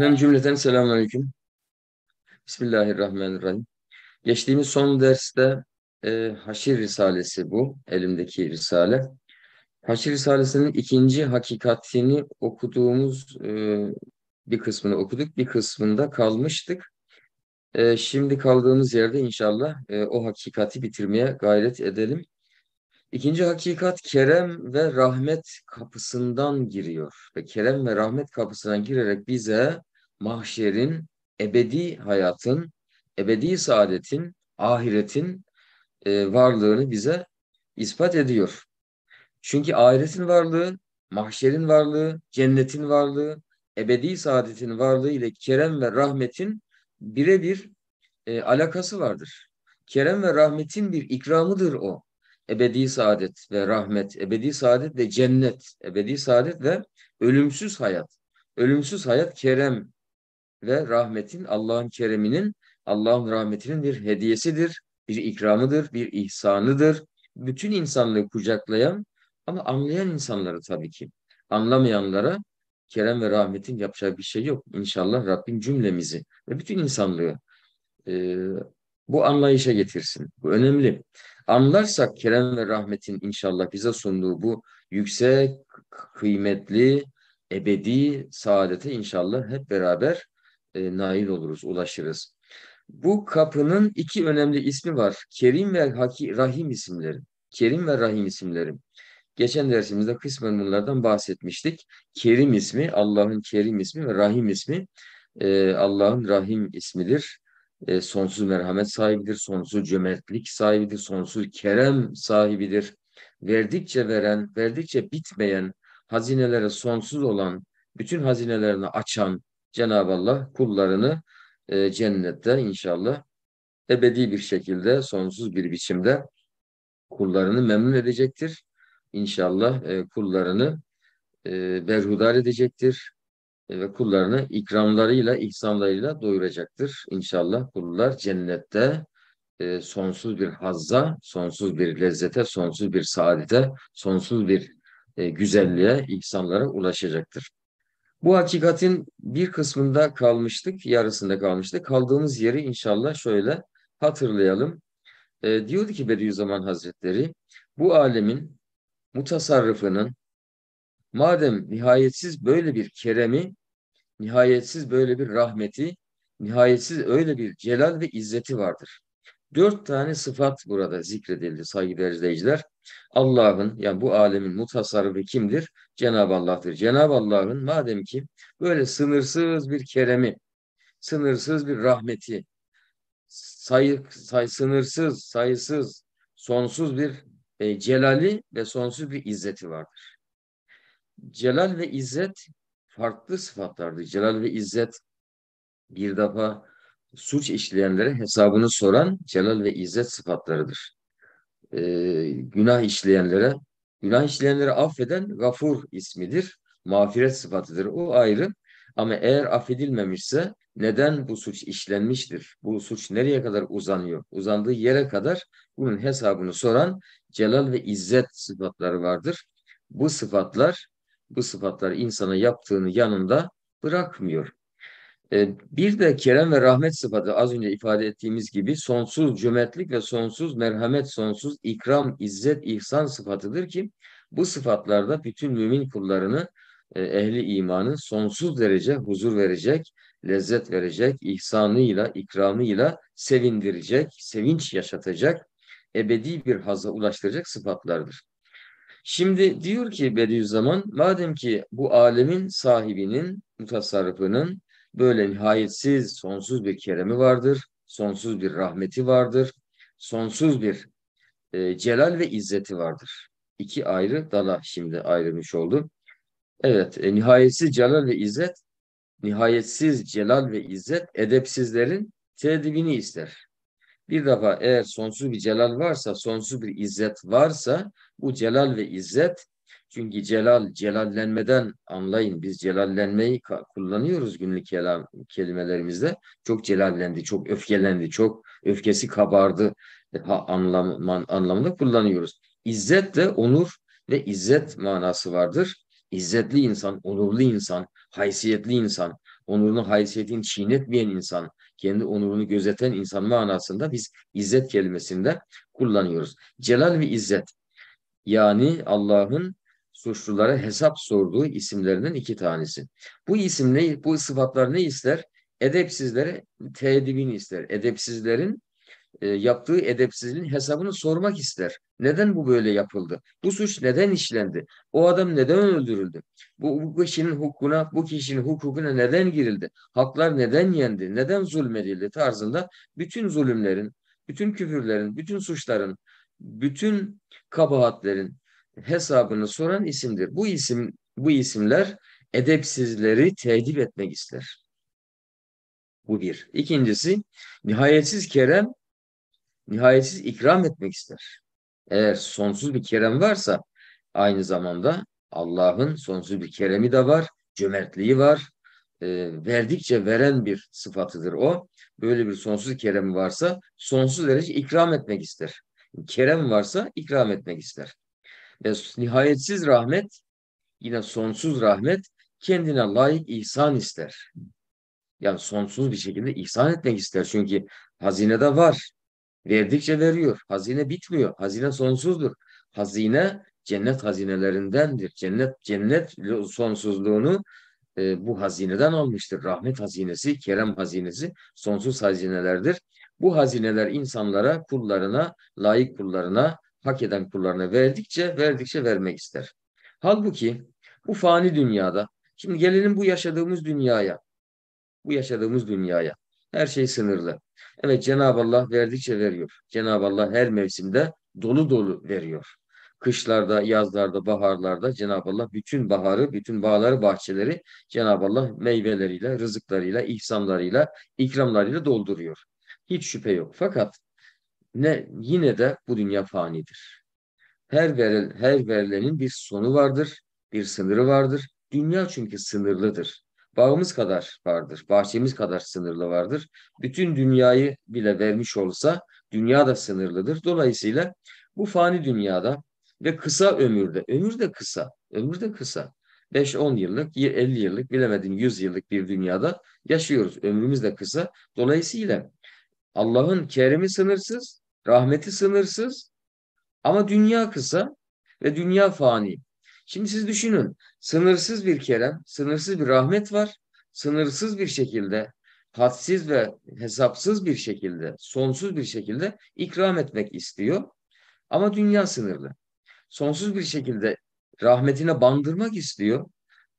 Ben cümleten selamünaleyküm. Bismillahirrahmanirrahim. Geçtiğimiz son derste e, Haşir Risalesi bu, elimdeki Risale. Haşir Risalesi'nin ikinci hakikatini okuduğumuz e, bir kısmını okuduk, bir kısmında kalmıştık. E, şimdi kaldığımız yerde inşallah e, o hakikati bitirmeye gayret edelim. İkinci hakikat kerem ve rahmet kapısından giriyor. Ve kerem ve rahmet kapısından girerek bize mahşerin, ebedi hayatın, ebedi saadetin, ahiretin e, varlığını bize ispat ediyor. Çünkü ahiretin varlığı, mahşerin varlığı, cennetin varlığı, ebedi saadetin varlığı ile kerem ve rahmetin birebir e, alakası vardır. Kerem ve rahmetin bir ikramıdır o ebedi saadet ve rahmet, ebedi saadet ve cennet, ebedi saadet ve ölümsüz hayat. Ölümsüz hayat kerem ve rahmetin, Allah'ın kereminin, Allah'ın rahmetinin bir hediyesidir, bir ikramıdır, bir ihsanıdır. Bütün insanlığı kucaklayan ama anlayan insanlara tabii ki, anlamayanlara kerem ve rahmetin yapacağı bir şey yok. İnşallah Rabbim cümlemizi ve bütün insanlığı e, bu anlayışa getirsin. Bu önemli. Anlarsak kerem ve rahmetin inşallah bize sunduğu bu yüksek, kıymetli, ebedi saadete inşallah hep beraber e, nail oluruz, ulaşırız. Bu kapının iki önemli ismi var. Kerim ve Haki, Rahim isimleri. Kerim ve Rahim isimleri. Geçen dersimizde kısmen bunlardan bahsetmiştik. Kerim ismi, Allah'ın Kerim ismi ve Rahim ismi e, Allah'ın Rahim ismidir e, sonsuz merhamet sahibidir, sonsuz cömertlik sahibidir, sonsuz kerem sahibidir. Verdikçe veren, verdikçe bitmeyen, hazinelere sonsuz olan, bütün hazinelerini açan Cenab-ı Allah kullarını e, cennette inşallah ebedi bir şekilde, sonsuz bir biçimde kullarını memnun edecektir. İnşallah e, kullarını e, berhudar edecektir. E, ve kullarını ikramlarıyla, ihsanlarıyla doyuracaktır. İnşallah kullar cennette e, sonsuz bir hazza, sonsuz bir lezzete, sonsuz bir saadete, sonsuz bir e, güzelliğe, ihsanlara ulaşacaktır. Bu hakikatin bir kısmında kalmıştık, yarısında kalmıştık. Kaldığımız yeri inşallah şöyle hatırlayalım. E, diyordu ki Bediüzzaman Hazretleri, bu alemin mutasarrıfının, Madem nihayetsiz böyle bir keremi, nihayetsiz böyle bir rahmeti, nihayetsiz öyle bir celal ve izzeti vardır. Dört tane sıfat burada zikredildi saygıdeğer izleyiciler. Allah'ın yani bu alemin mutasarrıfı kimdir? Cenab-ı Allah'tır. Cenab-ı Allah'ın madem ki böyle sınırsız bir keremi, sınırsız bir rahmeti, sayı, say, sınırsız, sayısız, sonsuz bir e, celali ve sonsuz bir izzeti vardır. Celal ve İzzet farklı sıfatlardı. Celal ve İzzet bir defa suç işleyenlere hesabını soran Celal ve İzzet sıfatlarıdır. Ee, günah işleyenlere, günah işleyenlere affeden Gafur ismidir. Mağfiret sıfatıdır. O ayrı. Ama eğer affedilmemişse neden bu suç işlenmiştir? Bu suç nereye kadar uzanıyor? Uzandığı yere kadar bunun hesabını soran Celal ve İzzet sıfatları vardır. Bu sıfatlar bu sıfatlar insana yaptığını yanında bırakmıyor. E, bir de kerem ve rahmet sıfatı az önce ifade ettiğimiz gibi sonsuz cömertlik ve sonsuz merhamet, sonsuz ikram, izzet, ihsan sıfatıdır ki bu sıfatlarda bütün mümin kullarını e, ehli imanın sonsuz derece huzur verecek, lezzet verecek, ihsanıyla, ikramıyla sevindirecek, sevinç yaşatacak, ebedi bir haza ulaştıracak sıfatlardır. Şimdi diyor ki Bediüzzaman, madem ki bu alemin sahibinin, mutasarrıfının böyle nihayetsiz, sonsuz bir keremi vardır, sonsuz bir rahmeti vardır, sonsuz bir e, celal ve izzeti vardır. İki ayrı dala şimdi ayrılmış oldu. Evet, e, nihayetsiz celal ve izzet, nihayetsiz celal ve izzet edepsizlerin tedibini ister. Bir defa eğer sonsuz bir celal varsa, sonsuz bir izzet varsa bu celal ve izzet çünkü celal, celallenmeden anlayın. Biz celallenmeyi kullanıyoruz günlük kelimelerimizde. Çok celallendi, çok öfkelendi, çok öfkesi kabardı ha, anlam, anlamında kullanıyoruz. İzzet de onur ve izzet manası vardır. İzzetli insan, onurlu insan, haysiyetli insan, onurunu haysiyetin çiğnetmeyen insan, kendi onurunu gözeten insan manasında biz izzet kelimesinde kullanıyoruz. Celal ve izzet yani Allah'ın suçlulara hesap sorduğu isimlerinden iki tanesi. Bu isim ne? bu sıfatlar ne ister? Edepsizlere tedibini ister. Edepsizlerin e, yaptığı edepsizliğin hesabını sormak ister. Neden bu böyle yapıldı? Bu suç neden işlendi? O adam neden öldürüldü? Bu, bu kişinin hukukuna, bu kişinin hukukuna neden girildi? Haklar neden yendi? Neden zulmedildi? Tarzında bütün zulümlerin, bütün küfürlerin, bütün suçların, bütün kabahatlerin hesabını soran isimdir. Bu isim, bu isimler edepsizleri tedip etmek ister. Bu bir. İkincisi nihayetsiz kerem nihayetsiz ikram etmek ister. Eğer sonsuz bir kerem varsa aynı zamanda Allah'ın sonsuz bir keremi de var, cömertliği var. E, verdikçe veren bir sıfatıdır o. Böyle bir sonsuz kerem varsa sonsuz derece ikram etmek ister. Kerem varsa ikram etmek ister. Ve nihayetsiz rahmet, yine sonsuz rahmet kendine layık ihsan ister. Yani sonsuz bir şekilde ihsan etmek ister. Çünkü hazinede var. Verdikçe veriyor. Hazine bitmiyor. Hazine sonsuzdur. Hazine cennet hazinelerindendir. Cennet cennet sonsuzluğunu e, bu hazineden almıştır. Rahmet hazinesi, kerem hazinesi sonsuz hazinelerdir. Bu hazineler insanlara, kullarına, layık kullarına, hak eden kullarına verdikçe, verdikçe vermek ister. Halbuki bu fani dünyada, şimdi gelelim bu yaşadığımız dünyaya, bu yaşadığımız dünyaya. Her şey sınırlı. Evet Cenab-ı Allah verdikçe veriyor. Cenab-ı Allah her mevsimde dolu dolu veriyor. Kışlarda, yazlarda, baharlarda Cenab-ı Allah bütün baharı, bütün bağları, bahçeleri Cenab-ı Allah meyveleriyle, rızıklarıyla, ihsanlarıyla, ikramlarıyla dolduruyor. Hiç şüphe yok. Fakat ne yine de bu dünya fanidir. Her verilen, her verilenin bir sonu vardır, bir sınırı vardır. Dünya çünkü sınırlıdır bağımız kadar vardır, bahçemiz kadar sınırlı vardır. Bütün dünyayı bile vermiş olsa dünya da sınırlıdır. Dolayısıyla bu fani dünyada ve kısa ömürde, ömür de kısa, ömür de kısa. 5-10 yıllık, 50 yıllık, bilemedim 100 yıllık bir dünyada yaşıyoruz. Ömrümüz de kısa. Dolayısıyla Allah'ın kerimi sınırsız, rahmeti sınırsız ama dünya kısa ve dünya fani. Şimdi siz düşünün. Sınırsız bir kerem, sınırsız bir rahmet var. Sınırsız bir şekilde, hadsiz ve hesapsız bir şekilde, sonsuz bir şekilde ikram etmek istiyor. Ama dünya sınırlı. Sonsuz bir şekilde rahmetine bandırmak istiyor.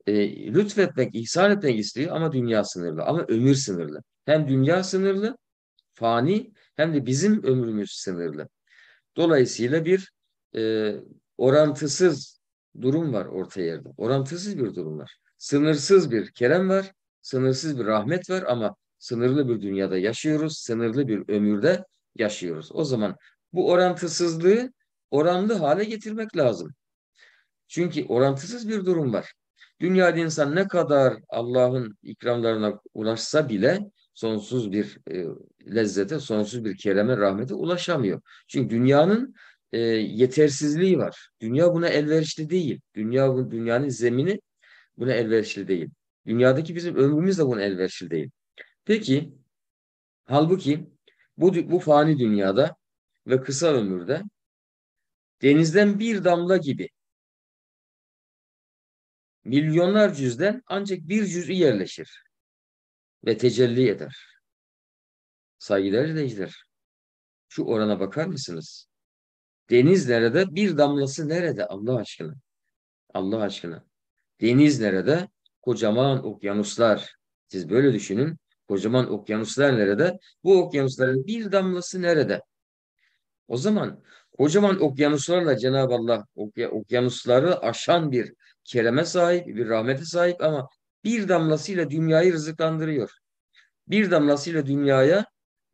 E, lütfetmek, ihsan etmek istiyor ama dünya sınırlı. Ama ömür sınırlı. Hem dünya sınırlı, fani hem de bizim ömrümüz sınırlı. Dolayısıyla bir e, orantısız durum var orta yerde. Orantısız bir durum var. Sınırsız bir kerem var, sınırsız bir rahmet var ama sınırlı bir dünyada yaşıyoruz, sınırlı bir ömürde yaşıyoruz. O zaman bu orantısızlığı oranlı hale getirmek lazım. Çünkü orantısız bir durum var. Dünyada insan ne kadar Allah'ın ikramlarına ulaşsa bile sonsuz bir e, lezzete, sonsuz bir kereme, rahmete ulaşamıyor. Çünkü dünyanın e, yetersizliği var. Dünya buna elverişli değil. Dünya dünyanın zemini buna elverişli değil. Dünyadaki bizim ömrümüz de buna elverişli değil. Peki halbuki bu, bu fani dünyada ve kısa ömürde denizden bir damla gibi milyonlar cüzden ancak bir cüz'ü yerleşir ve tecelli eder. Saygıdeğer izleyiciler, şu orana bakar mısınız? Deniz nerede? Bir damlası nerede? Allah aşkına. Allah aşkına. Deniz nerede? Kocaman okyanuslar. Siz böyle düşünün. Kocaman okyanuslar nerede? Bu okyanusların bir damlası nerede? O zaman kocaman okyanuslarla Cenab-ı Allah okya, okyanusları aşan bir kereme sahip, bir rahmete sahip ama bir damlasıyla dünyayı rızıklandırıyor. Bir damlasıyla dünyaya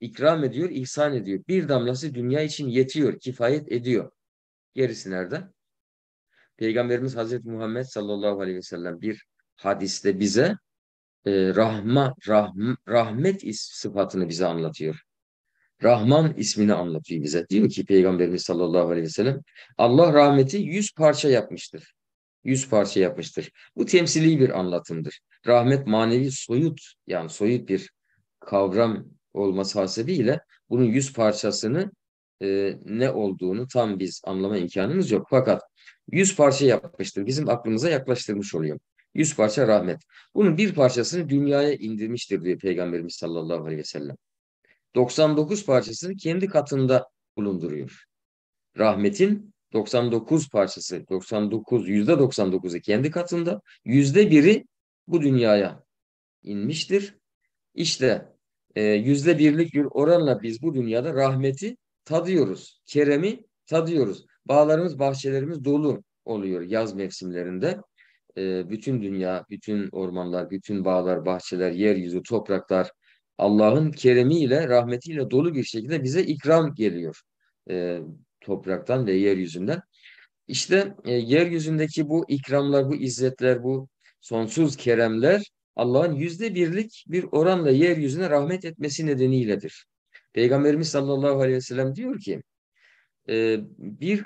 ikram ediyor, ihsan ediyor. Bir damlası dünya için yetiyor, kifayet ediyor. Gerisi nerede? Peygamberimiz Hazreti Muhammed sallallahu aleyhi ve sellem bir hadiste bize e, rahma, rahm, rahmet sıfatını bize anlatıyor. Rahman ismini anlatıyor bize. Diyor ki Peygamberimiz sallallahu aleyhi ve sellem Allah rahmeti yüz parça yapmıştır. Yüz parça yapmıştır. Bu temsili bir anlatımdır. Rahmet manevi soyut yani soyut bir kavram olması hasebiyle bunun yüz parçasını e, ne olduğunu tam biz anlama imkanımız yok. Fakat yüz parça yapmıştır. Bizim aklımıza yaklaştırmış oluyor. Yüz parça rahmet. Bunun bir parçasını dünyaya indirmiştir diyor Peygamberimiz sallallahu aleyhi ve sellem. 99 parçasını kendi katında bulunduruyor. Rahmetin 99 parçası, 99, %99'u kendi katında, %1'i bu dünyaya inmiştir. İşte ee, yüzde birlik bir oranla biz bu dünyada rahmeti tadıyoruz. Keremi tadıyoruz. Bağlarımız, bahçelerimiz dolu oluyor yaz mevsimlerinde. E, bütün dünya, bütün ormanlar, bütün bağlar, bahçeler, yeryüzü, topraklar Allah'ın keremiyle, rahmetiyle dolu bir şekilde bize ikram geliyor e, topraktan ve yeryüzünden. İşte e, yeryüzündeki bu ikramlar, bu izzetler, bu sonsuz keremler Allah'ın yüzde birlik bir oranla yeryüzüne rahmet etmesi nedeniyledir. Peygamberimiz sallallahu aleyhi ve sellem diyor ki e, bir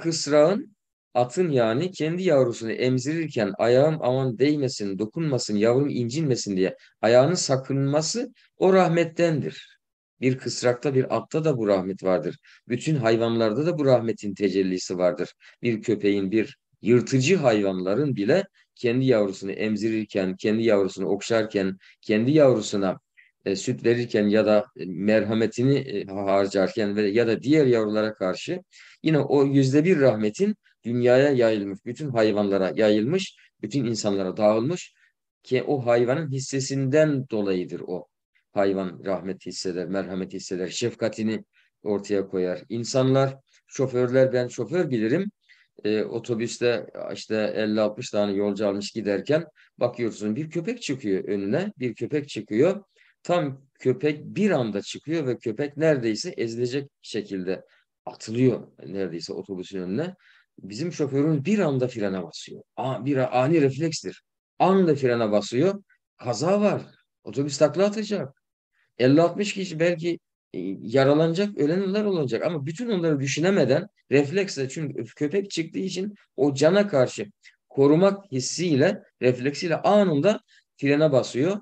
kısrağın atın yani kendi yavrusunu emzirirken ayağım aman değmesin, dokunmasın, yavrum incinmesin diye ayağını sakınması o rahmettendir. Bir kısrakta bir atta da bu rahmet vardır. Bütün hayvanlarda da bu rahmetin tecellisi vardır. Bir köpeğin, bir yırtıcı hayvanların bile kendi yavrusunu emzirirken, kendi yavrusunu okşarken, kendi yavrusuna e, süt verirken ya da e, merhametini e, harcarken ve ya da diğer yavrulara karşı yine o yüzde bir rahmetin dünyaya yayılmış, bütün hayvanlara yayılmış, bütün insanlara dağılmış ki o hayvanın hissesinden dolayıdır o. Hayvan rahmet hisseder, merhamet hisseder, şefkatini ortaya koyar. İnsanlar, şoförler ben şoför bilirim e, otobüste işte 50-60 tane yolcu almış giderken bakıyorsun bir köpek çıkıyor önüne bir köpek çıkıyor. Tam köpek bir anda çıkıyor ve köpek neredeyse ezilecek şekilde atılıyor neredeyse otobüsün önüne. Bizim şoförün bir anda frene basıyor. A, bir ani reflekstir. Anında frene basıyor. Kaza var. Otobüs takla atacak. 50-60 kişi belki e, yaralanacak, ölenler olacak. Ama bütün onları düşünemeden refleksle çünkü köpek çıktığı için o cana karşı korumak hissiyle, refleksiyle anında frene basıyor.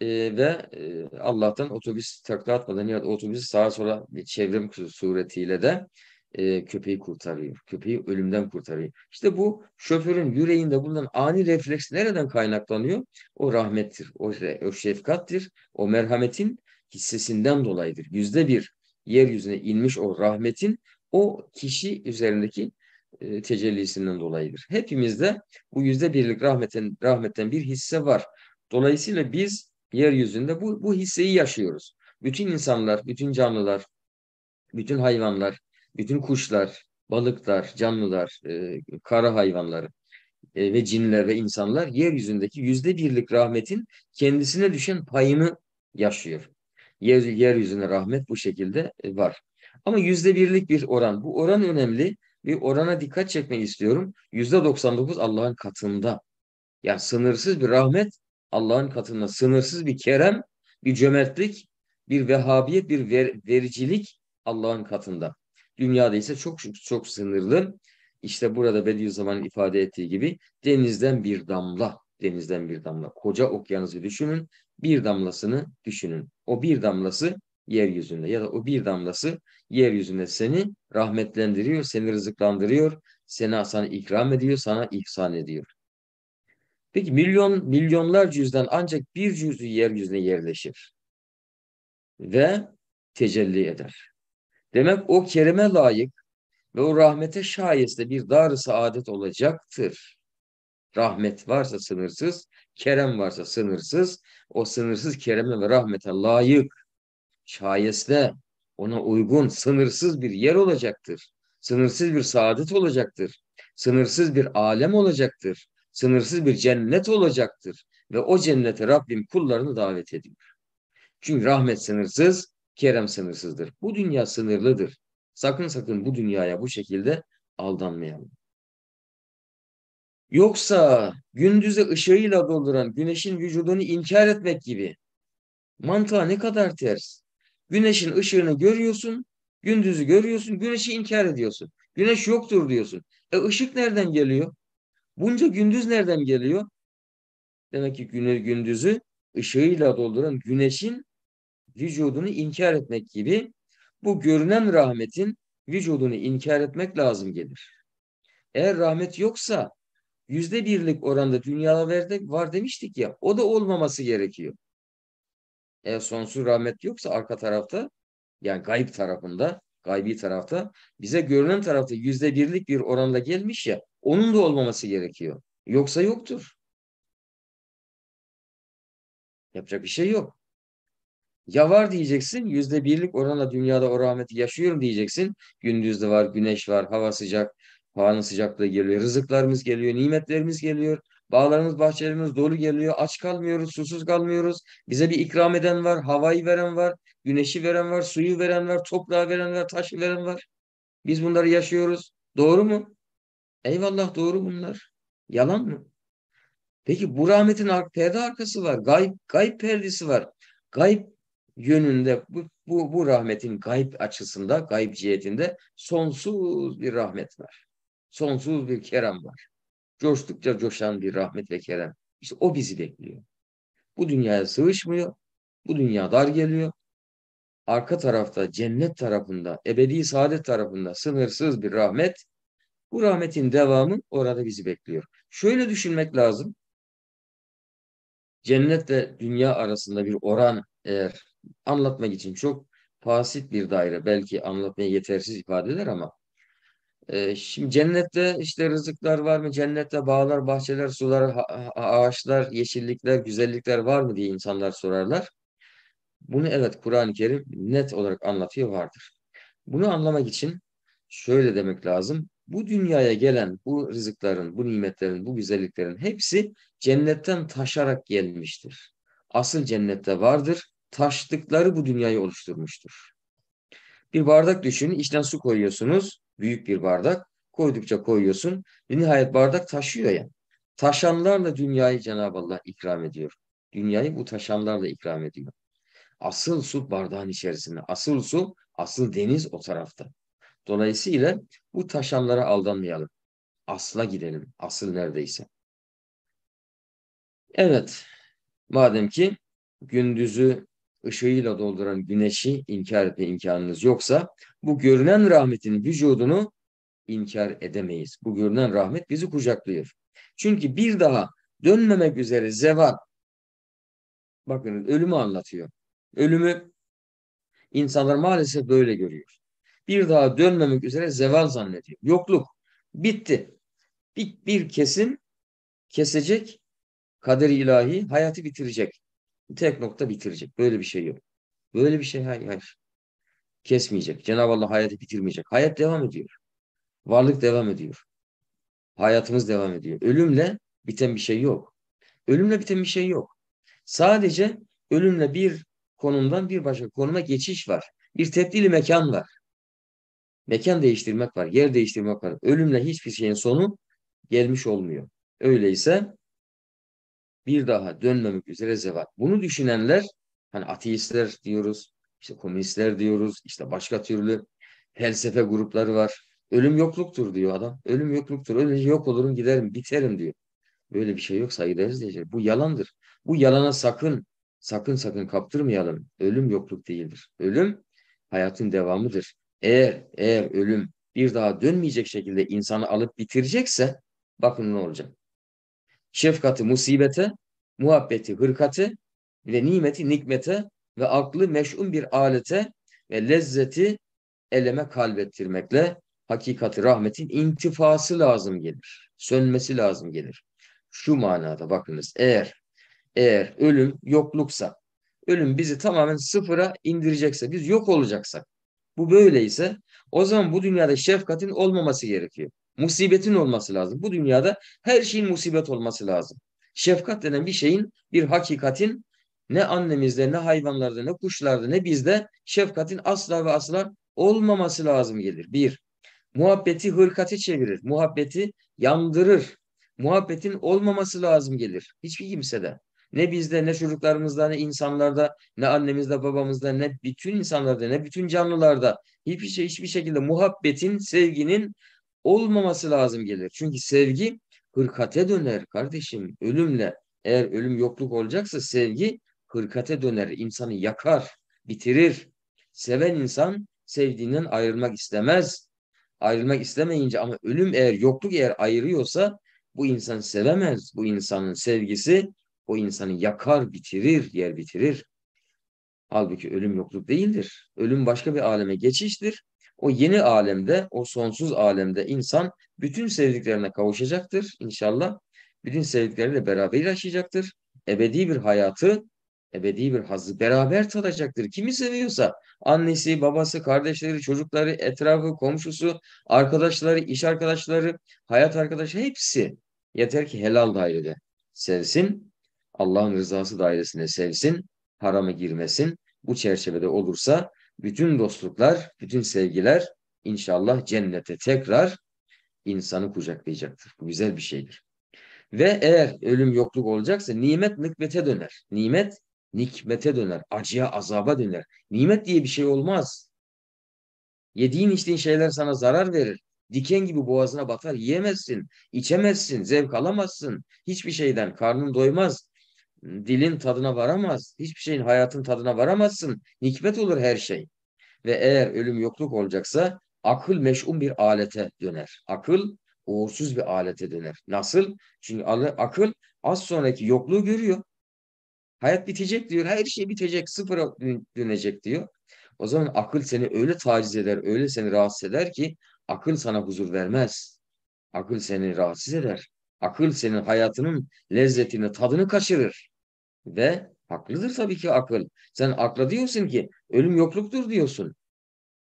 E, ve e, Allah'tan otobüs takla atmadan ya otobüsü sağa sola çevrim suretiyle de e, köpeği kurtarıyor. Köpeği ölümden kurtarıyor. İşte bu şoförün yüreğinde bulunan ani refleks nereden kaynaklanıyor? O rahmettir, o, o şefkattir, o merhametin hissesinden dolayıdır. Yüzde bir yeryüzüne inmiş o rahmetin o kişi üzerindeki e, tecellisinden dolayıdır. Hepimizde bu yüzde birlik rahmetten, rahmetten bir hisse var. Dolayısıyla biz yeryüzünde bu, bu hisseyi yaşıyoruz. Bütün insanlar, bütün canlılar, bütün hayvanlar, bütün kuşlar, balıklar, canlılar, e, kara hayvanları e, ve cinler ve insanlar yeryüzündeki yüzde birlik rahmetin kendisine düşen payını yaşıyor. Yer, yeryüzüne rahmet bu şekilde e, var. Ama yüzde birlik bir oran. Bu oran önemli. Bir orana dikkat çekmek istiyorum. Yüzde 99 Allah'ın katında. Yani sınırsız bir rahmet Allah'ın katında. Sınırsız bir kerem, bir cömertlik, bir vehabiyet, bir ver, vericilik Allah'ın katında. Dünyada ise çok çok sınırlı. İşte burada Bediüzzaman'ın ifade ettiği gibi denizden bir damla, denizden bir damla. Koca okyanusu düşünün bir damlasını düşünün. O bir damlası yeryüzünde ya da o bir damlası yeryüzünde seni rahmetlendiriyor, seni rızıklandırıyor, seni sana ikram ediyor, sana ihsan ediyor. Peki milyon milyonlar cüzden ancak bir cüzü yeryüzüne yerleşir ve tecelli eder. Demek o kerime layık ve o rahmete şayeste bir dar saadet olacaktır. Rahmet varsa sınırsız, kerem varsa sınırsız. O sınırsız kereme ve rahmete layık, şayeste ona uygun sınırsız bir yer olacaktır. Sınırsız bir saadet olacaktır. Sınırsız bir alem olacaktır. Sınırsız bir cennet olacaktır. Ve o cennete Rabbim kullarını davet ediyor. Çünkü rahmet sınırsız, kerem sınırsızdır. Bu dünya sınırlıdır. Sakın sakın bu dünyaya bu şekilde aldanmayalım. Yoksa gündüzü ışığıyla dolduran güneşin vücudunu inkar etmek gibi. Mantığa ne kadar ters. Güneşin ışığını görüyorsun, gündüzü görüyorsun, güneşi inkar ediyorsun. Güneş yoktur diyorsun. E ışık nereden geliyor? Bunca gündüz nereden geliyor? Demek ki güne, gündüzü ışığıyla dolduran güneşin vücudunu inkar etmek gibi bu görünen rahmetin vücudunu inkar etmek lazım gelir. Eğer rahmet yoksa yüzde birlik oranda dünyada var demiştik ya o da olmaması gerekiyor. Eğer sonsuz rahmet yoksa arka tarafta yani gayb tarafında gaybi tarafta bize görünen tarafta yüzde birlik bir oranda gelmiş ya onun da olmaması gerekiyor. Yoksa yoktur. Yapacak bir şey yok. Ya var diyeceksin yüzde birlik oranla dünyada o rahmeti yaşıyorum diyeceksin. Gündüz de var, güneş var, hava sıcak, Havanın sıcaklığı geliyor, rızıklarımız geliyor, nimetlerimiz geliyor. Bağlarımız, bahçelerimiz dolu geliyor. Aç kalmıyoruz, susuz kalmıyoruz. Bize bir ikram eden var, havayı veren var, güneşi veren var, suyu veren var, toprağı veren var, taşı veren var. Biz bunları yaşıyoruz. Doğru mu? Eyvallah doğru bunlar. Yalan mı? Peki bu rahmetin perde arkası var. Gayb, gayb perdesi var. Gayb yönünde bu, bu, bu rahmetin gayb açısında, gayb cihetinde sonsuz bir rahmet var sonsuz bir kerem var. Coştukça coşan bir rahmet ve kerem. İşte o bizi bekliyor. Bu dünyaya sığışmıyor. Bu dünya dar geliyor. Arka tarafta cennet tarafında, ebedi saadet tarafında sınırsız bir rahmet. Bu rahmetin devamı orada bizi bekliyor. Şöyle düşünmek lazım. Cennetle dünya arasında bir oran eğer anlatmak için çok basit bir daire belki anlatmaya yetersiz ifadeler ama ee, şimdi cennette işte rızıklar var mı? Cennette bağlar, bahçeler, sular, ağaçlar, yeşillikler, güzellikler var mı diye insanlar sorarlar. Bunu evet Kur'an-ı Kerim net olarak anlatıyor vardır. Bunu anlamak için şöyle demek lazım. Bu dünyaya gelen bu rızıkların, bu nimetlerin, bu güzelliklerin hepsi cennetten taşarak gelmiştir. Asıl cennette vardır. Taştıkları bu dünyayı oluşturmuştur. Bir bardak düşünün. İçten su koyuyorsunuz. Büyük bir bardak. Koydukça koyuyorsun. Ve nihayet bardak taşıyor ya. Yani. Taşanlarla dünyayı Cenab-ı Allah ikram ediyor. Dünyayı bu taşanlarla ikram ediyor. Asıl su bardağın içerisinde. Asıl su, asıl deniz o tarafta. Dolayısıyla bu taşanlara aldanmayalım. Asla gidelim. Asıl neredeyse. Evet. Madem ki gündüzü ışığıyla dolduran güneşi inkar etme imkanınız yoksa bu görünen rahmetin vücudunu inkar edemeyiz. Bu görünen rahmet bizi kucaklıyor. Çünkü bir daha dönmemek üzere zeval bakın ölümü anlatıyor. Ölümü insanlar maalesef böyle görüyor. Bir daha dönmemek üzere zeval zannediyor. Yokluk bitti. Bir, bir kesin kesecek kader ilahi hayatı bitirecek tek nokta bitirecek. Böyle bir şey yok. Böyle bir şey hayır. hayır. Kesmeyecek. Cenab-ı Allah hayatı bitirmeyecek. Hayat devam ediyor. Varlık devam ediyor. Hayatımız devam ediyor. Ölümle biten bir şey yok. Ölümle biten bir şey yok. Sadece ölümle bir konumdan bir başka konuma geçiş var. Bir tebdili mekan var. Mekan değiştirmek var, yer değiştirmek var. Ölümle hiçbir şeyin sonu gelmiş olmuyor. Öyleyse bir daha dönmemek üzere zeval. Bunu düşünenler hani ateistler diyoruz, işte komünistler diyoruz, işte başka türlü felsefe grupları var. Ölüm yokluktur diyor adam. Ölüm yokluktur. Öyle yok olurum giderim biterim diyor. Böyle bir şey yok sayıdayız diyecek. Bu yalandır. Bu yalana sakın sakın sakın kaptırmayalım. Ölüm yokluk değildir. Ölüm hayatın devamıdır. Eğer eğer ölüm bir daha dönmeyecek şekilde insanı alıp bitirecekse bakın ne olacak şefkati musibete, muhabbeti hırkati ve nimeti nikmete ve aklı meş'un bir alete ve lezzeti eleme kalbettirmekle hakikati rahmetin intifası lazım gelir. Sönmesi lazım gelir. Şu manada bakınız eğer eğer ölüm yokluksa, ölüm bizi tamamen sıfıra indirecekse, biz yok olacaksak, bu böyleyse o zaman bu dünyada şefkatin olmaması gerekiyor. Musibetin olması lazım. Bu dünyada her şeyin musibet olması lazım. Şefkat denen bir şeyin, bir hakikatin ne annemizde, ne hayvanlarda, ne kuşlarda, ne bizde şefkatin asla ve asla olmaması lazım gelir. Bir, muhabbeti hırkati çevirir, muhabbeti yandırır. Muhabbetin olmaması lazım gelir. Hiçbir kimsede. Ne bizde, ne çocuklarımızda, ne insanlarda, ne annemizde, babamızda, ne bütün insanlarda, ne bütün canlılarda hiçbir, şey, hiçbir şekilde muhabbetin, sevginin olmaması lazım gelir. Çünkü sevgi hırkate döner kardeşim. Ölümle eğer ölüm yokluk olacaksa sevgi hırkate döner. İnsanı yakar, bitirir. Seven insan sevdiğinden ayrılmak istemez. Ayrılmak istemeyince ama ölüm eğer yokluk eğer ayırıyorsa bu insan sevemez. Bu insanın sevgisi o insanı yakar, bitirir, yer bitirir. Halbuki ölüm yokluk değildir. Ölüm başka bir aleme geçiştir. O yeni alemde, o sonsuz alemde insan bütün sevdiklerine kavuşacaktır inşallah. Bütün sevdikleriyle beraber yaşayacaktır. Ebedi bir hayatı, ebedi bir hazı beraber tadacaktır. Kimi seviyorsa annesi, babası, kardeşleri, çocukları, etrafı, komşusu, arkadaşları, iş arkadaşları, hayat arkadaşı hepsi yeter ki helal dairede sevsin. Allah'ın rızası dairesinde sevsin, harama girmesin. Bu çerçevede olursa bütün dostluklar, bütün sevgiler inşallah cennete tekrar insanı kucaklayacaktır. Bu güzel bir şeydir. Ve eğer ölüm yokluk olacaksa nimet nikmete döner. Nimet nikmete döner. Acıya, azaba döner. Nimet diye bir şey olmaz. Yediğin içtiğin şeyler sana zarar verir. Diken gibi boğazına batar. Yiyemezsin, içemezsin, zevk alamazsın. Hiçbir şeyden karnın doymaz dilin tadına varamaz. Hiçbir şeyin hayatın tadına varamazsın. Nikmet olur her şey. Ve eğer ölüm yokluk olacaksa akıl meş'um bir alete döner. Akıl uğursuz bir alete döner. Nasıl? Çünkü akıl az sonraki yokluğu görüyor. Hayat bitecek diyor. Her şey bitecek. Sıfıra dönecek diyor. O zaman akıl seni öyle taciz eder, öyle seni rahatsız eder ki akıl sana huzur vermez. Akıl seni rahatsız eder. Akıl senin hayatının lezzetini, tadını kaçırır. Ve haklıdır tabii ki akıl. Sen akla diyorsun ki ölüm yokluktur diyorsun.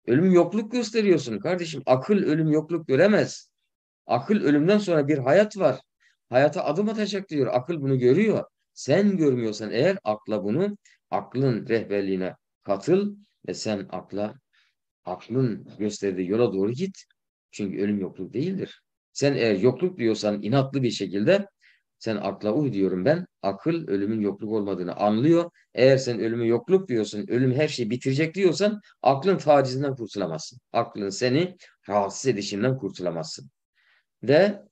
Ölüm yokluk gösteriyorsun kardeşim. Akıl ölüm yokluk göremez. Akıl ölümden sonra bir hayat var. Hayata adım atacak diyor. Akıl bunu görüyor. Sen görmüyorsan eğer akla bunu, aklın rehberliğine katıl ve sen akla, aklın gösterdiği yola doğru git. Çünkü ölüm yokluk değildir. Sen eğer yokluk diyorsan inatlı bir şekilde sen akla uy diyorum ben. Akıl ölümün yokluk olmadığını anlıyor. Eğer sen ölümü yokluk diyorsun, ölüm her şeyi bitirecek diyorsan aklın tacizinden kurtulamazsın. Aklın seni rahatsız edişinden kurtulamazsın. Ve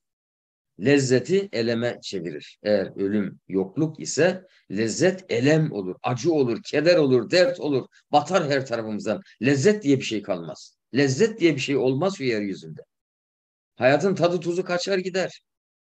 lezzeti eleme çevirir. Eğer ölüm yokluk ise lezzet elem olur, acı olur, keder olur, dert olur. Batar her tarafımızdan. Lezzet diye bir şey kalmaz. Lezzet diye bir şey olmaz şu yeryüzünde. Hayatın tadı tuzu kaçar gider.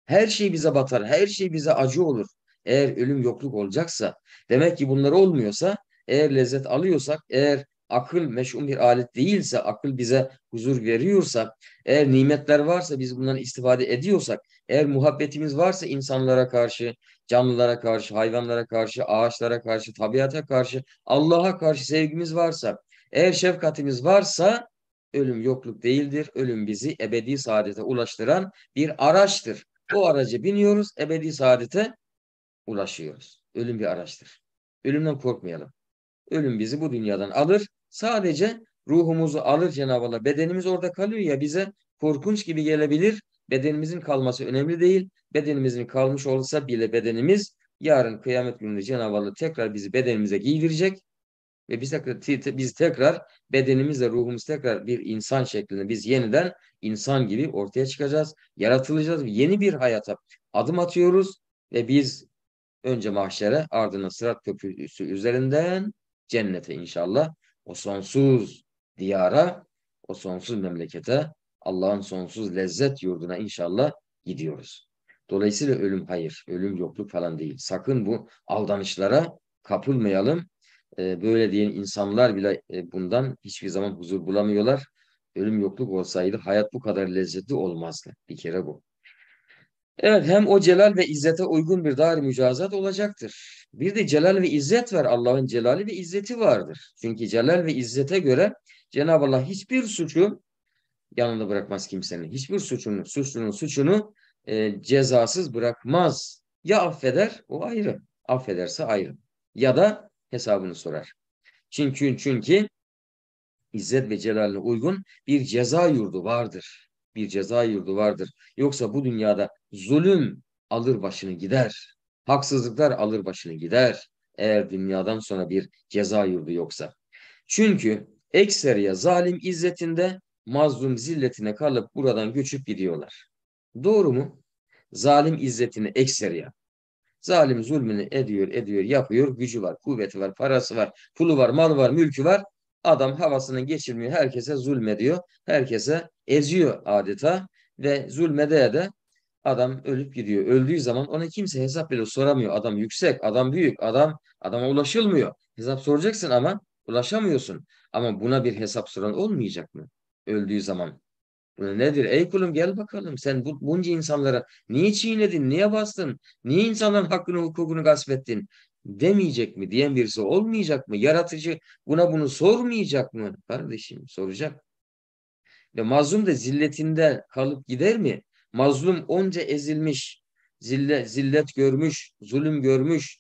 Her şey bize batar, her şey bize acı olur. Eğer ölüm yokluk olacaksa, demek ki bunlar olmuyorsa, eğer lezzet alıyorsak, eğer akıl meşhum bir alet değilse, akıl bize huzur veriyorsa, eğer nimetler varsa biz bundan istifade ediyorsak, eğer muhabbetimiz varsa insanlara karşı, canlılara karşı, hayvanlara karşı, ağaçlara karşı, tabiata karşı, Allah'a karşı sevgimiz varsa, eğer şefkatimiz varsa ölüm yokluk değildir. Ölüm bizi ebedi saadete ulaştıran bir araçtır. O araca biniyoruz, ebedi saadete ulaşıyoruz. Ölüm bir araçtır. Ölümden korkmayalım. Ölüm bizi bu dünyadan alır. Sadece ruhumuzu alır Cenab-ı Allah. Bedenimiz orada kalıyor ya bize korkunç gibi gelebilir. Bedenimizin kalması önemli değil. Bedenimizin kalmış olsa bile bedenimiz yarın kıyamet gününde Cenab-ı Allah tekrar bizi bedenimize giydirecek. Ve biz tekrar, biz tekrar bedenimizle ruhumuz tekrar bir insan şeklinde biz yeniden insan gibi ortaya çıkacağız. Yaratılacağız. Yeni bir hayata adım atıyoruz ve biz önce mahşere ardından sırat köprüsü üzerinden cennete inşallah o sonsuz diyara o sonsuz memlekete Allah'ın sonsuz lezzet yurduna inşallah gidiyoruz. Dolayısıyla ölüm hayır, ölüm yokluk falan değil. Sakın bu aldanışlara kapılmayalım. Ee, böyle diyen insanlar bile e, bundan hiçbir zaman huzur bulamıyorlar. Ölüm yokluk olsaydı hayat bu kadar lezzetli olmazdı. Bir kere bu. Evet hem o celal ve izzete uygun bir dar mücazat olacaktır. Bir de celal ve izzet var. Allah'ın celali ve izzeti vardır. Çünkü celal ve izzete göre Cenab-ı Allah hiçbir suçu yanında bırakmaz kimsenin. Hiçbir suçunu, suçlunun suçunu e, cezasız bırakmaz. Ya affeder o ayrı. Affederse ayrı. Ya da hesabını sorar. Çünkü çünkü İzzet ve Celal'ine uygun bir ceza yurdu vardır. Bir ceza yurdu vardır. Yoksa bu dünyada zulüm alır başını gider. Haksızlıklar alır başını gider. Eğer dünyadan sonra bir ceza yurdu yoksa. Çünkü ekseriye zalim izzetinde mazlum zilletine kalıp buradan göçüp gidiyorlar. Doğru mu? Zalim izzetini ekseriye Zalim zulmünü ediyor, ediyor, yapıyor. Gücü var, kuvveti var, parası var, pulu var, malı var, mülkü var. Adam havasını geçirmiyor. Herkese zulmediyor. Herkese eziyor adeta. Ve zulmede de adam ölüp gidiyor. Öldüğü zaman ona kimse hesap bile soramıyor. Adam yüksek, adam büyük, adam adama ulaşılmıyor. Hesap soracaksın ama ulaşamıyorsun. Ama buna bir hesap soran olmayacak mı? Öldüğü zaman nedir? Ey kulum gel bakalım sen bu, bunca insanlara niye çiğnedin, niye bastın, niye insanların hakkını hukukunu gasp ettin demeyecek mi? Diyen birisi olmayacak mı? Yaratıcı buna bunu sormayacak mı? Kardeşim soracak. Ve mazlum da zilletinde kalıp gider mi? Mazlum onca ezilmiş, zille, zillet görmüş, zulüm görmüş,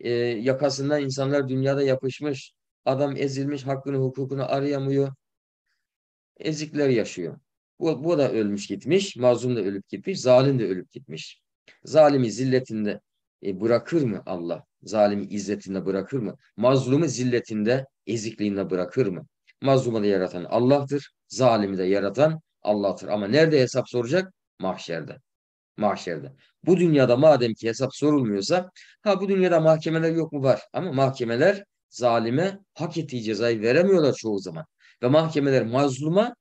e, yakasından insanlar dünyada yapışmış, adam ezilmiş, hakkını hukukunu arayamıyor, ezikler yaşıyor. Bu, bu da ölmüş gitmiş. Mazlum da ölüp gitmiş. Zalim de ölüp gitmiş. Zalimi zilletinde e, bırakır mı Allah? Zalimi izzetinde bırakır mı? Mazlumu zilletinde ezikliğinde bırakır mı? Mazlumu da yaratan Allah'tır. Zalimi de yaratan Allah'tır. Ama nerede hesap soracak? Mahşerde. Mahşerde. Bu dünyada madem ki hesap sorulmuyorsa ha bu dünyada mahkemeler yok mu var ama mahkemeler zalime hak ettiği cezayı veremiyorlar çoğu zaman. Ve mahkemeler mazluma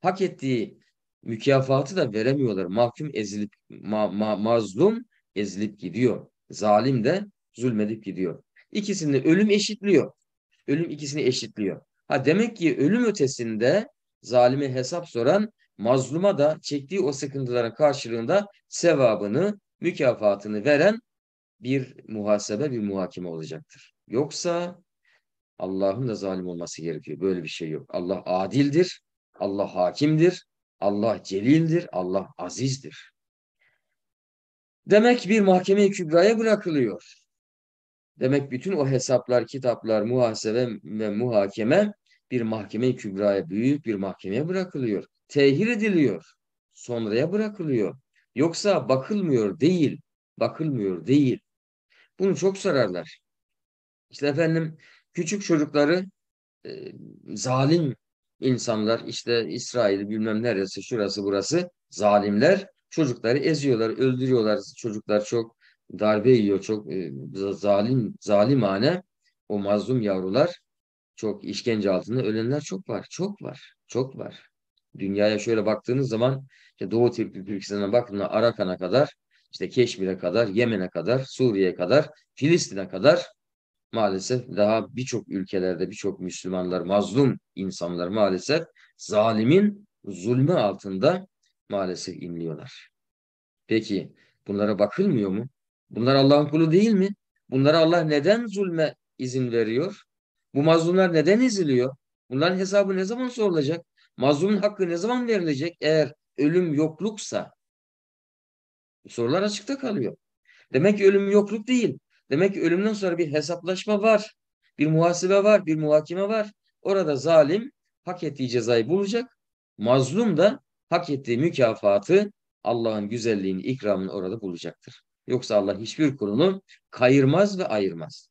hak ettiği mükafatı da veremiyorlar. Mahkum ezilip, ma, ma, mazlum ezilip gidiyor. Zalim de zulmedip gidiyor. İkisini ölüm eşitliyor. Ölüm ikisini eşitliyor. Ha demek ki ölüm ötesinde zalimi hesap soran mazluma da çektiği o sıkıntıların karşılığında sevabını, mükafatını veren bir muhasebe, bir muhakeme olacaktır. Yoksa Allah'ın da zalim olması gerekiyor. Böyle bir şey yok. Allah adildir. Allah hakimdir, Allah celildir, Allah azizdir. Demek bir mahkeme-i kübraya bırakılıyor. Demek bütün o hesaplar, kitaplar, muhasebe ve muhakeme bir mahkeme-i kübraya, büyük bir mahkemeye bırakılıyor. Tehir ediliyor, sonraya bırakılıyor. Yoksa bakılmıyor değil, bakılmıyor değil. Bunu çok sararlar. İşte efendim küçük çocukları e, zalim insanlar işte İsrail bilmem neresi şurası burası zalimler çocukları eziyorlar, öldürüyorlar. Çocuklar çok darbe yiyor, çok e, zalim zalimane o mazlum yavrular çok işkence altında ölenler çok var, çok var, çok var. Dünyaya şöyle baktığınız zaman işte Doğu Türkistan'a baktığında Arakan'a kadar, işte Keşmir'e kadar, Yemen'e kadar, Suriye'ye kadar, Filistin'e kadar maalesef daha birçok ülkelerde birçok Müslümanlar, mazlum insanlar maalesef zalimin zulmü altında maalesef inliyorlar. Peki bunlara bakılmıyor mu? Bunlar Allah'ın kulu değil mi? Bunlara Allah neden zulme izin veriyor? Bu mazlumlar neden eziliyor? Bunların hesabı ne zaman sorulacak? Mazlumun hakkı ne zaman verilecek? Eğer ölüm yokluksa sorular açıkta kalıyor. Demek ki ölüm yokluk değil. Demek ki ölümden sonra bir hesaplaşma var. Bir muhasebe var, bir muhakeme var. Orada zalim hak ettiği cezayı bulacak. Mazlum da hak ettiği mükafatı Allah'ın güzelliğini, ikramını orada bulacaktır. Yoksa Allah hiçbir kulunu kayırmaz ve ayırmaz.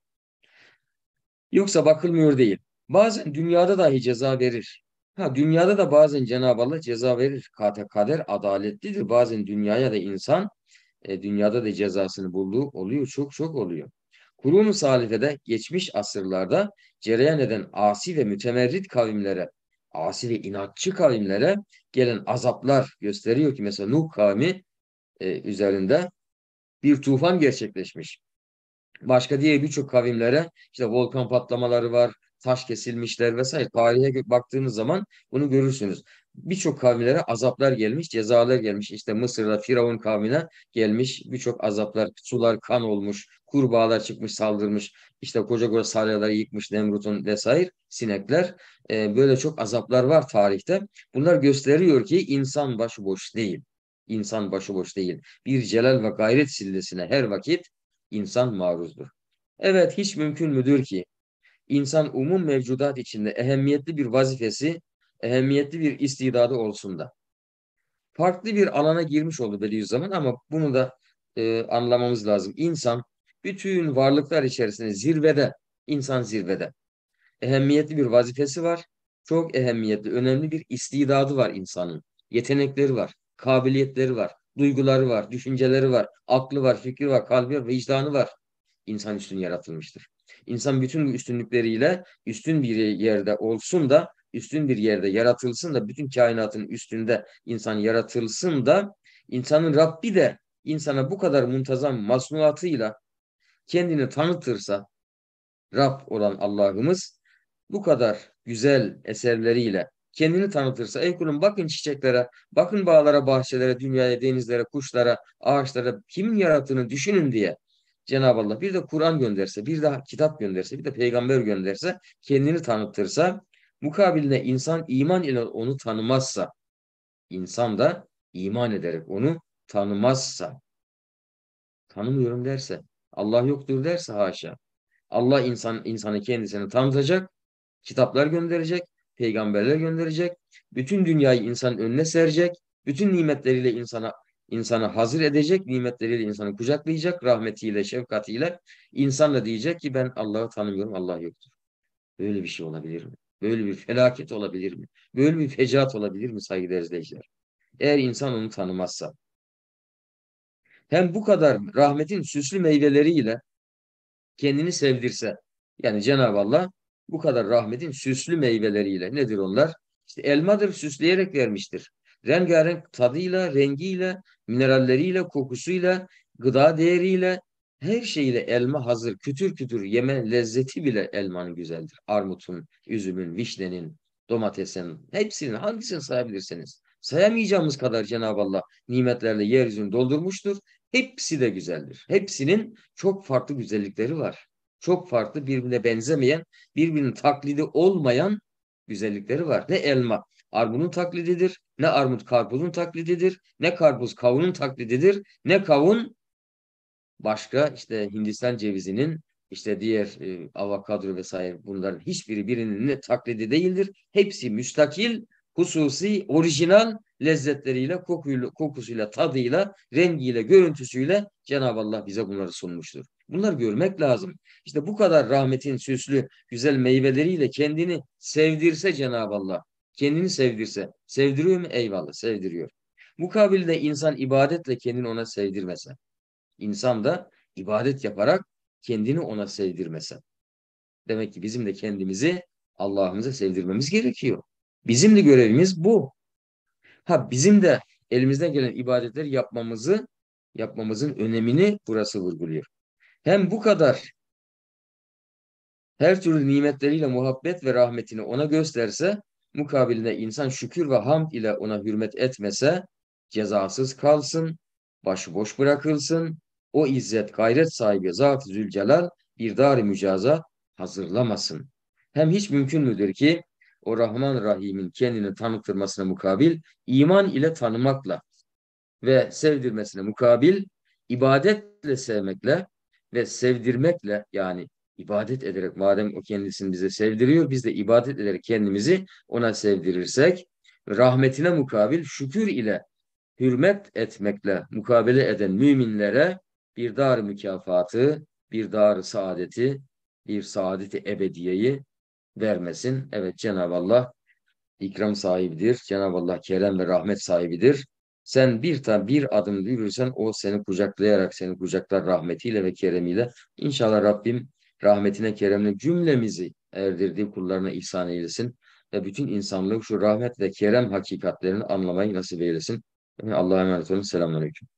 Yoksa bakılmıyor değil. Bazen dünyada dahi ceza verir. Ha dünyada da bazen Cenab-ı Allah ceza verir. Kader adaletlidir. Bazen dünyaya da insan e, dünyada da cezasını bulduğu oluyor, çok çok oluyor. Kurum-u Salife'de geçmiş asırlarda cereyan eden asi ve mütemerrit kavimlere, asi ve inatçı kavimlere gelen azaplar gösteriyor ki mesela Nuh kavmi e, üzerinde bir tufan gerçekleşmiş. Başka diye birçok kavimlere işte volkan patlamaları var, taş kesilmişler vesaire. Tarihe baktığınız zaman bunu görürsünüz birçok kavimlere azaplar gelmiş, cezalar gelmiş. İşte Mısır'da Firavun kavmine gelmiş birçok azaplar, sular kan olmuş, kurbağalar çıkmış, saldırmış. İşte koca koca salyaları yıkmış Nemrut'un vesaire sinekler. E, böyle çok azaplar var tarihte. Bunlar gösteriyor ki insan başıboş değil. İnsan başıboş değil. Bir celal ve gayret sillesine her vakit insan maruzdur. Evet hiç mümkün müdür ki insan umum mevcudat içinde ehemmiyetli bir vazifesi ehemmiyetli bir istidadı olsun da. Farklı bir alana girmiş oldu Bediüzzaman ama bunu da e, anlamamız lazım. İnsan bütün varlıklar içerisinde zirvede, insan zirvede. Ehemmiyetli bir vazifesi var. Çok ehemmiyetli, önemli bir istidadı var insanın. Yetenekleri var, kabiliyetleri var, duyguları var, düşünceleri var, aklı var, fikri var, kalbi var, vicdanı var. İnsan üstün yaratılmıştır. İnsan bütün bu üstünlükleriyle üstün bir yerde olsun da üstün bir yerde yaratılsın da bütün kainatın üstünde insan yaratılsın da insanın Rabbi de insana bu kadar muntazam masnuatıyla kendini tanıtırsa Rab olan Allah'ımız bu kadar güzel eserleriyle kendini tanıtırsa ey kulum bakın çiçeklere, bakın bağlara, bahçelere, dünyaya, denizlere, kuşlara, ağaçlara kimin yarattığını düşünün diye Cenab-ı Allah bir de Kur'an gönderse, bir de kitap gönderse, bir de peygamber gönderse, kendini tanıttırsa. Mukabilinde insan iman ile onu tanımazsa, insan da iman ederek onu tanımazsa, tanımıyorum derse, Allah yoktur derse haşa. Allah insan insanı kendisini tanıtacak, kitaplar gönderecek, peygamberler gönderecek, bütün dünyayı insanın önüne serecek, bütün nimetleriyle insana insanı hazır edecek, nimetleriyle insanı kucaklayacak, rahmetiyle, şefkatiyle insanla diyecek ki ben Allah'ı tanımıyorum, Allah yoktur. Böyle bir şey olabilir mi? Böyle bir felaket olabilir mi? Böyle bir fecat olabilir mi saygıdeğer izleyiciler? Eğer insan onu tanımazsa. Hem bu kadar rahmetin süslü meyveleriyle kendini sevdirse. Yani Cenab-ı Allah bu kadar rahmetin süslü meyveleriyle nedir onlar? İşte elmadır süsleyerek vermiştir. Rengarenk tadıyla, rengiyle, mineralleriyle, kokusuyla, gıda değeriyle, her şeyle elma hazır, kütür kütür yeme lezzeti bile elmanın güzeldir. Armutun, üzümün, vişnenin, domatesin, hepsinin hangisini sayabilirseniz. Sayamayacağımız kadar Cenab-ı Allah nimetlerle yeryüzünü doldurmuştur. Hepsi de güzeldir. Hepsinin çok farklı güzellikleri var. Çok farklı birbirine benzemeyen, birbirinin taklidi olmayan güzellikleri var. Ne elma armudun taklididir, ne armut karpuzun taklididir, ne karpuz kavunun taklididir, ne kavun Başka işte Hindistan cevizinin işte diğer e, avokado vesaire bunların hiçbiri birinin ne taklidi değildir. Hepsi müstakil, hususi, orijinal lezzetleriyle, kokuyla, kokusuyla, tadıyla, rengiyle, görüntüsüyle Cenab-ı Allah bize bunları sunmuştur. Bunlar görmek lazım. İşte bu kadar rahmetin süslü, güzel meyveleriyle kendini sevdirse Cenab-ı Allah, kendini sevdirse, sevdiriyor mu? Eyvallah, sevdiriyor. Mukabilde insan ibadetle kendini ona sevdirmese, İnsan da ibadet yaparak kendini ona sevdirmesi. Demek ki bizim de kendimizi Allah'ımıza sevdirmemiz gerekiyor. Bizim de görevimiz bu. Ha bizim de elimizden gelen ibadetleri yapmamızı yapmamızın önemini burası vurguluyor. Hem bu kadar her türlü nimetleriyle muhabbet ve rahmetini ona gösterse, mukabilinde insan şükür ve hamd ile ona hürmet etmese, cezasız kalsın, başıboş bırakılsın, o izzet gayret sahibi Zat-ı Zülcelal bir dar mücaza hazırlamasın. Hem hiç mümkün müdür ki o Rahman Rahim'in kendini tanıttırmasına mukabil iman ile tanımakla ve sevdirmesine mukabil ibadetle sevmekle ve sevdirmekle yani ibadet ederek madem o kendisini bize sevdiriyor biz de ibadet ederek kendimizi ona sevdirirsek rahmetine mukabil şükür ile hürmet etmekle mukabele eden müminlere bir dar mükafatı, bir dar saadeti, bir saadeti ebediyeyi vermesin. Evet Cenab-ı Allah ikram sahibidir. Cenab-ı Allah kerem ve rahmet sahibidir. Sen bir tam bir adım yürürsen o seni kucaklayarak seni kucaklar rahmetiyle ve keremiyle. İnşallah Rabbim rahmetine keremle cümlemizi erdirdiği kullarına ihsan eylesin ve bütün insanlığı şu rahmet ve kerem hakikatlerini anlamayı nasip eylesin. Allah'a emanet olun. Selamünaleyküm.